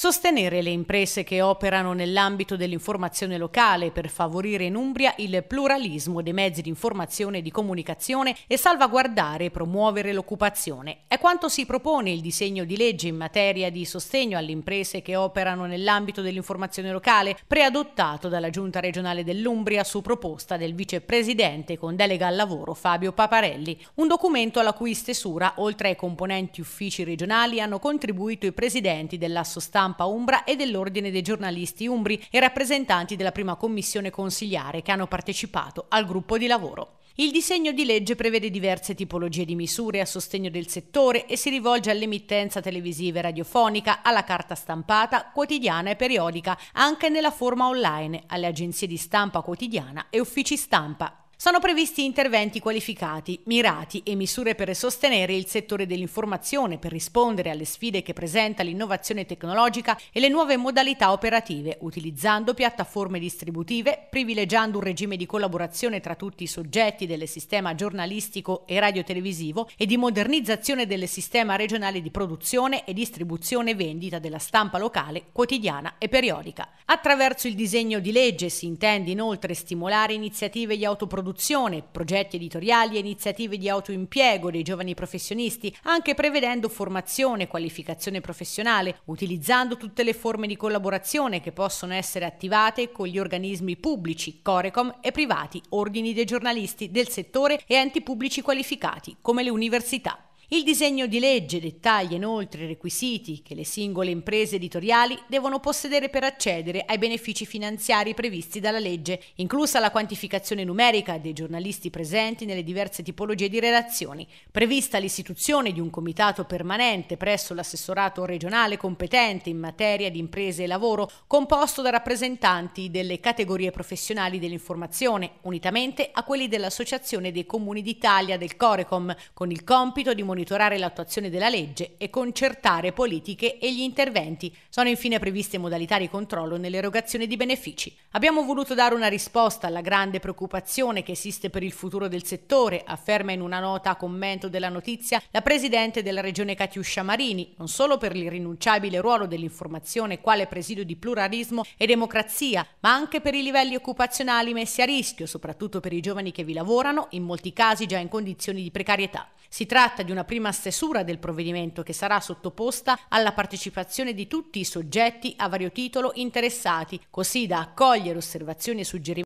Sostenere le imprese che operano nell'ambito dell'informazione locale per favorire in Umbria il pluralismo dei mezzi di informazione e di comunicazione e salvaguardare e promuovere l'occupazione. È quanto si propone il disegno di legge in materia di sostegno alle imprese che operano nell'ambito dell'informazione locale, preadottato dalla Giunta regionale dell'Umbria su proposta del vicepresidente con delega al lavoro Fabio Paparelli. Un documento alla cui stesura, oltre ai componenti uffici regionali, hanno contribuito i presidenti dell'assostamento stampa umbra e dell'Ordine dei giornalisti umbri e rappresentanti della prima commissione consiliare che hanno partecipato al gruppo di lavoro. Il disegno di legge prevede diverse tipologie di misure a sostegno del settore e si rivolge all'emittenza televisiva e radiofonica, alla carta stampata, quotidiana e periodica, anche nella forma online, alle agenzie di stampa quotidiana e uffici stampa sono previsti interventi qualificati, mirati e misure per sostenere il settore dell'informazione, per rispondere alle sfide che presenta l'innovazione tecnologica e le nuove modalità operative, utilizzando piattaforme distributive, privilegiando un regime di collaborazione tra tutti i soggetti del sistema giornalistico e radiotelevisivo e di modernizzazione del sistema regionale di produzione e distribuzione e vendita della stampa locale, quotidiana e periodica. Attraverso il disegno di legge si intende inoltre stimolare iniziative di autoproduzione produzione, progetti editoriali e iniziative di autoimpiego dei giovani professionisti, anche prevedendo formazione e qualificazione professionale, utilizzando tutte le forme di collaborazione che possono essere attivate con gli organismi pubblici, Corecom e privati, ordini dei giornalisti del settore e enti pubblici qualificati, come le università. Il disegno di legge dettaglia inoltre i requisiti che le singole imprese editoriali devono possedere per accedere ai benefici finanziari previsti dalla legge, inclusa la quantificazione numerica dei giornalisti presenti nelle diverse tipologie di relazioni, prevista l'istituzione di un comitato permanente presso l'assessorato regionale competente in materia di imprese e lavoro, composto da rappresentanti delle categorie professionali dell'informazione, unitamente a quelli dell'Associazione dei Comuni d'Italia del Corecom, con il compito di monitorare monitorare l'attuazione della legge e concertare politiche e gli interventi. Sono infine previste modalità di controllo nell'erogazione di benefici. Abbiamo voluto dare una risposta alla grande preoccupazione che esiste per il futuro del settore, afferma in una nota a commento della notizia la presidente della regione Catiuscia Marini, non solo per l'irrinunciabile ruolo dell'informazione quale presidio di pluralismo e democrazia, ma anche per i livelli occupazionali messi a rischio, soprattutto per i giovani che vi lavorano, in molti casi già in condizioni di precarietà. Si tratta di una prima stesura del provvedimento che sarà sottoposta alla partecipazione di tutti i soggetti a vario titolo interessati, così da accogliere osservazioni e suggerimenti